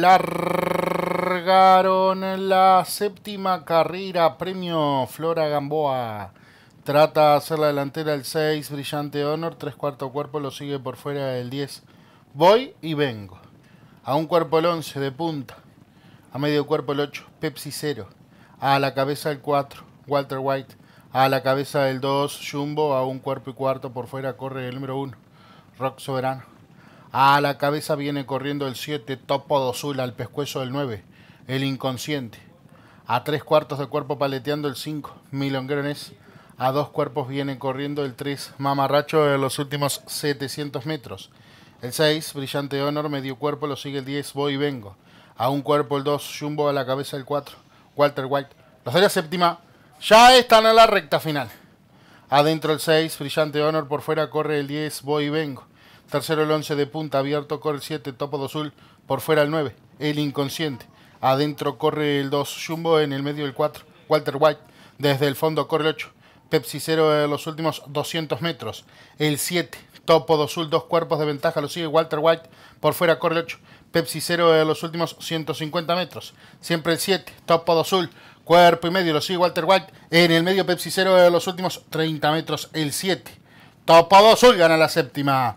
Largaron la séptima carrera, premio Flora Gamboa. Trata de hacer la delantera el 6, brillante Honor, 3 cuartos cuerpo, lo sigue por fuera del 10. Voy y vengo. A un cuerpo el 11 de punta. A medio cuerpo el 8, Pepsi 0. A la cabeza el 4, Walter White. A la cabeza del 2, Jumbo. A un cuerpo y cuarto por fuera corre el número 1, Rock Soberano a ah, la cabeza viene corriendo el 7, topo dosul al pescuezo del 9, el inconsciente. A tres cuartos de cuerpo paleteando el 5, milongrones. A dos cuerpos viene corriendo el 3, mamarracho de los últimos 700 metros. El 6, brillante honor, medio cuerpo lo sigue el 10, voy y vengo. A un cuerpo el 2, jumbo a la cabeza el 4, Walter White. Los de la séptima ya están a la recta final. Adentro el 6, brillante honor, por fuera corre el 10, voy y vengo. Tercero el 11 de punta, abierto corre el 7, Topo azul por fuera el 9, el inconsciente. Adentro corre el 2, Jumbo en el medio el 4, Walter White. Desde el fondo corre el 8, Pepsi 0 de los últimos 200 metros. El 7, Topo azul dos cuerpos de ventaja, lo sigue Walter White. Por fuera corre el 8, Pepsi 0 de los últimos 150 metros. Siempre el 7, Topo azul Cuerpo y medio, lo sigue Walter White. En el medio Pepsi 0 de los últimos 30 metros, el 7. Topo azul gana la séptima.